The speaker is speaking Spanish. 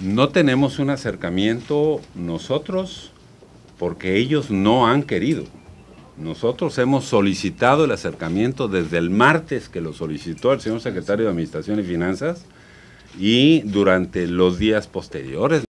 No tenemos un acercamiento nosotros porque ellos no han querido. Nosotros hemos solicitado el acercamiento desde el martes que lo solicitó el señor secretario de Administración y Finanzas y durante los días posteriores